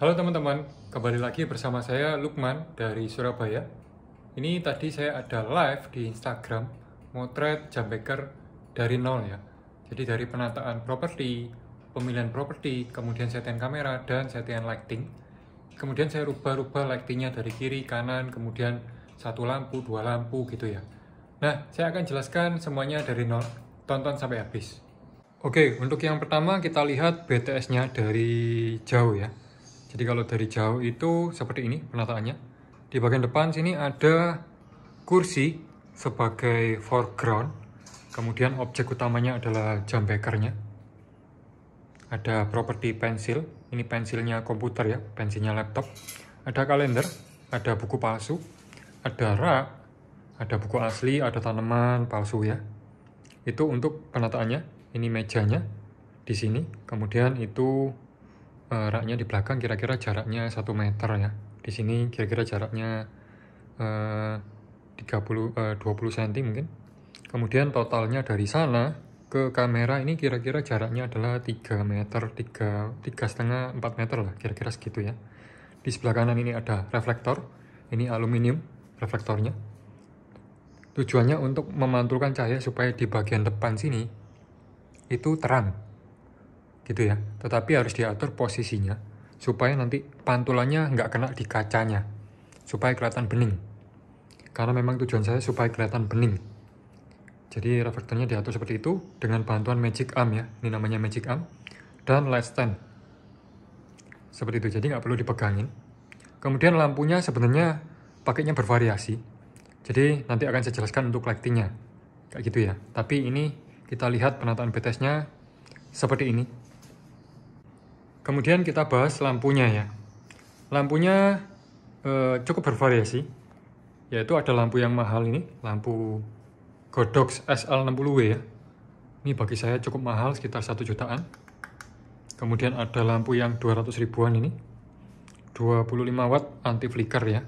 Halo teman-teman, kembali lagi bersama saya Lukman dari Surabaya. Ini tadi saya ada live di Instagram motret jam dari nol ya. Jadi dari penataan properti, pemilihan properti, kemudian setting kamera dan setting lighting. Kemudian saya rubah-rubah lightingnya dari kiri, kanan, kemudian satu lampu, dua lampu gitu ya. Nah, saya akan jelaskan semuanya dari nol. Tonton sampai habis. Oke, untuk yang pertama kita lihat BTS-nya dari jauh ya. Jadi kalau dari jauh itu seperti ini penataannya. Di bagian depan sini ada kursi sebagai foreground. Kemudian objek utamanya adalah jam bekernya. Ada properti pensil. Ini pensilnya komputer ya, pensilnya laptop. Ada kalender, ada buku palsu, ada rak, ada buku asli, ada tanaman palsu ya. Itu untuk penataannya. Ini mejanya di sini. Kemudian itu uh, raknya di belakang kira-kira jaraknya 1 meter ya. Di sini kira-kira jaraknya uh, 30 uh, 20 cm mungkin. Kemudian totalnya dari sana ke kamera ini kira-kira jaraknya adalah 3 meter, 3 tiga setengah 4 meter lah kira-kira segitu ya. Di sebelah kanan ini ada reflektor, ini aluminium reflektornya. Tujuannya untuk memantulkan cahaya supaya di bagian depan sini itu terang gitu ya. Tetapi harus diatur posisinya supaya nanti pantulannya nggak kena di kacanya, supaya kelihatan bening. Karena memang tujuan saya supaya kelihatan bening. Jadi reflektornya diatur seperti itu dengan bantuan magic arm ya, ini namanya magic arm, dan light stand. Seperti itu, jadi nggak perlu dipegangin. Kemudian lampunya sebenarnya pakainya bervariasi, jadi nanti akan saya jelaskan untuk lightingnya, kayak gitu ya. Tapi ini kita lihat penataan BTS-nya seperti ini. Kemudian kita bahas lampunya ya. Lampunya eh, cukup bervariasi, yaitu ada lampu yang mahal ini, lampu Godox SL60W ya. Ini bagi saya cukup mahal, sekitar 1 jutaan. Kemudian ada lampu yang 200 ribuan ini, 25 watt anti flicker ya.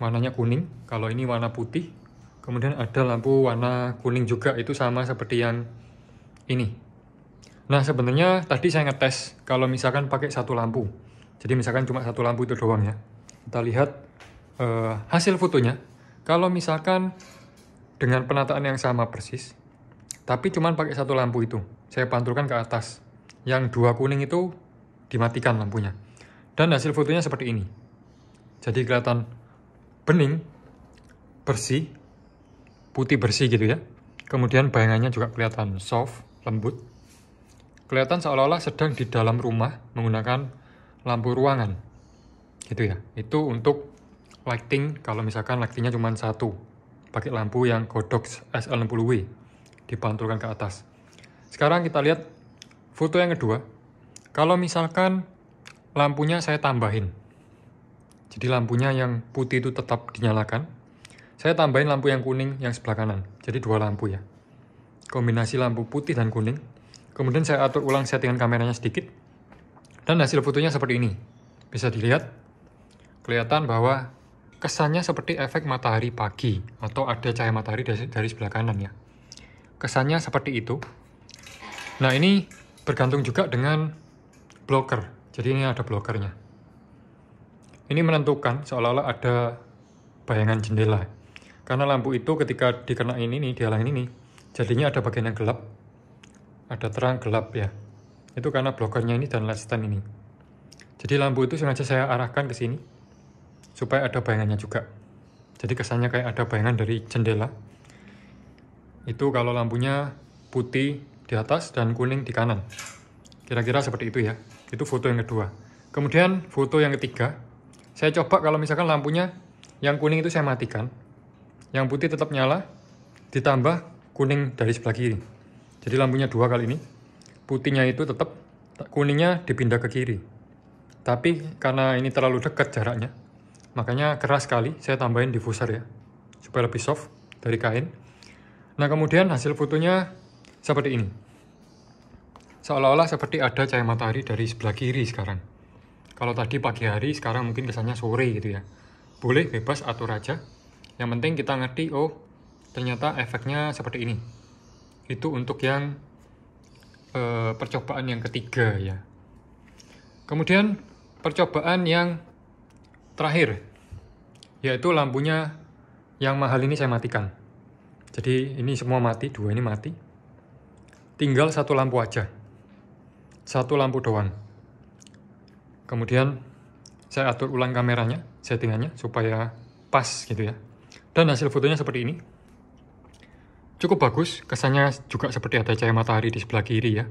Warnanya kuning, kalau ini warna putih. Kemudian ada lampu warna kuning juga, itu sama seperti yang ini, Nah sebenarnya tadi saya ngetes kalau misalkan pakai satu lampu. Jadi misalkan cuma satu lampu itu doang ya. Kita lihat uh, hasil fotonya. Kalau misalkan dengan penataan yang sama persis, tapi cuma pakai satu lampu itu, saya pantulkan ke atas. Yang dua kuning itu dimatikan lampunya. Dan hasil fotonya seperti ini. Jadi kelihatan bening, bersih, putih bersih gitu ya. Kemudian bayangannya juga kelihatan soft, lembut kelihatan seolah-olah sedang di dalam rumah menggunakan lampu ruangan. Gitu ya. Itu untuk lighting kalau misalkan lightingnya cuma satu. Pakai lampu yang Godox SL60W dipantulkan ke atas. Sekarang kita lihat foto yang kedua. Kalau misalkan lampunya saya tambahin. Jadi lampunya yang putih itu tetap dinyalakan. Saya tambahin lampu yang kuning yang sebelah kanan. Jadi dua lampu ya. Kombinasi lampu putih dan kuning Kemudian saya atur ulang settingan kameranya sedikit. Dan hasil fotonya seperti ini. Bisa dilihat, kelihatan bahwa kesannya seperti efek matahari pagi atau ada cahaya matahari dari, dari sebelah kanan ya. Kesannya seperti itu. Nah ini bergantung juga dengan blocker. Jadi ini ada blockernya. Ini menentukan seolah-olah ada bayangan jendela. Karena lampu itu ketika dikenain ini, dihalangin ini, jadinya ada bagian yang gelap, ada terang gelap ya. Itu karena blokernya ini dan light stand ini. Jadi lampu itu sengaja saya arahkan ke sini supaya ada bayangannya juga. Jadi kesannya kayak ada bayangan dari jendela. Itu kalau lampunya putih di atas dan kuning di kanan. Kira-kira seperti itu ya. Itu foto yang kedua. Kemudian foto yang ketiga, saya coba kalau misalkan lampunya yang kuning itu saya matikan, yang putih tetap nyala, ditambah kuning dari sebelah kiri. Jadi lampunya dua kali ini. Putihnya itu tetap, kuningnya dipindah ke kiri. Tapi karena ini terlalu dekat jaraknya, makanya keras sekali saya tambahin diffuser ya. Supaya lebih soft dari kain. Nah kemudian hasil fotonya seperti ini. Seolah-olah seperti ada cahaya matahari dari sebelah kiri sekarang. Kalau tadi pagi hari, sekarang mungkin kesannya sore gitu ya. Boleh bebas atur aja. Yang penting kita ngerti, oh ternyata efeknya seperti ini itu untuk yang e, percobaan yang ketiga ya. Kemudian percobaan yang terakhir yaitu lampunya yang mahal ini saya matikan. Jadi ini semua mati, dua ini mati. Tinggal satu lampu aja. Satu lampu doang. Kemudian saya atur ulang kameranya, settingannya supaya pas gitu ya. Dan hasil fotonya seperti ini. Cukup bagus, kesannya juga seperti ada cahaya matahari di sebelah kiri ya,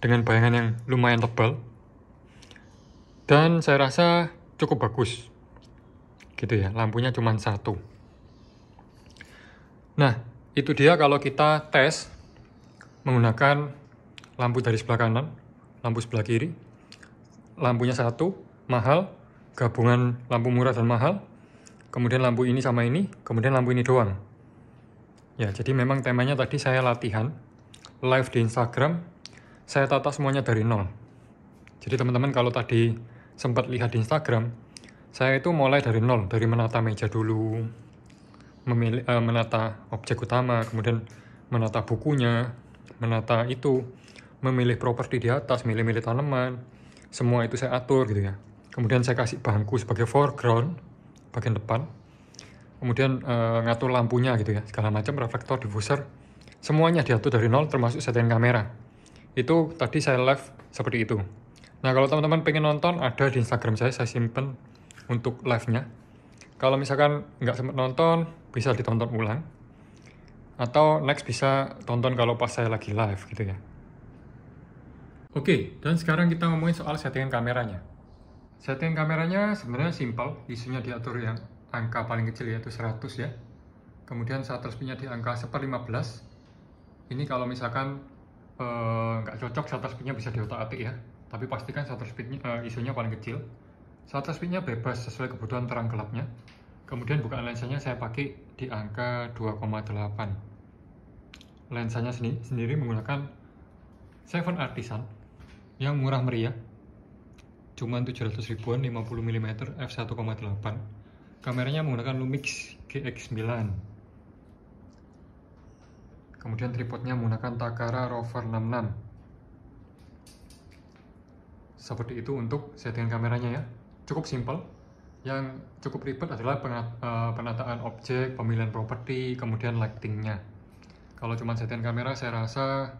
dengan bayangan yang lumayan tebal. Dan saya rasa cukup bagus. Gitu ya, lampunya cuma satu. Nah, itu dia kalau kita tes menggunakan lampu dari sebelah kanan, lampu sebelah kiri, lampunya satu, mahal, gabungan lampu murah dan mahal, kemudian lampu ini sama ini, kemudian lampu ini doang. Ya, jadi memang temanya tadi saya latihan live di Instagram, saya tata semuanya dari nol. Jadi teman-teman kalau tadi sempat lihat di Instagram, saya itu mulai dari nol, dari menata meja dulu, memilih, uh, menata objek utama, kemudian menata bukunya, menata itu, memilih properti di atas, milih-milih tanaman, semua itu saya atur gitu ya. Kemudian saya kasih bangku sebagai foreground, bagian depan, kemudian uh, ngatur lampunya gitu ya segala macam reflektor diffuser semuanya diatur dari nol termasuk setting kamera itu tadi saya live seperti itu nah kalau teman-teman pengen nonton ada di instagram saya saya simpen untuk live nya kalau misalkan nggak sempat nonton bisa ditonton ulang atau next bisa tonton kalau pas saya lagi live gitu ya Oke, dan sekarang kita ngomongin soal settingan kameranya. Setting kameranya sebenarnya simple, isunya diatur yang angka paling kecil yaitu 100 ya. Kemudian shutter speednya di angka 1 per 15. Ini kalau misalkan eh, nggak cocok shutter speednya bisa diotak-atik ya. Tapi pastikan shutter speednya eh, isunya paling kecil. Shutter speednya bebas sesuai kebutuhan terang gelapnya. Kemudian bukaan lensanya saya pakai di angka 2,8. Lensanya sendiri, sendiri menggunakan Seven Artisan yang murah meriah. Cuman 700 ribuan 50 mm f1,8 Kameranya menggunakan Lumix GX9. Kemudian tripodnya menggunakan Takara Rover 66. Seperti itu untuk settingan kameranya ya. Cukup simple. Yang cukup ribet adalah eh, penataan objek, pemilihan properti, kemudian lightingnya. Kalau cuma settingan kamera saya rasa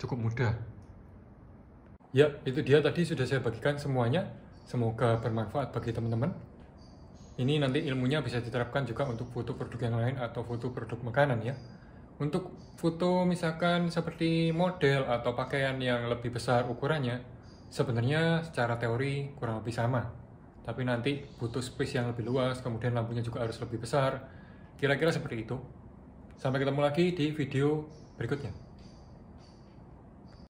cukup mudah. Ya, itu dia tadi sudah saya bagikan semuanya. Semoga bermanfaat bagi teman-teman. Ini nanti ilmunya bisa diterapkan juga untuk foto produk yang lain atau foto produk makanan ya. Untuk foto misalkan seperti model atau pakaian yang lebih besar ukurannya, sebenarnya secara teori kurang lebih sama. Tapi nanti butuh space yang lebih luas, kemudian lampunya juga harus lebih besar. Kira-kira seperti itu. Sampai ketemu lagi di video berikutnya.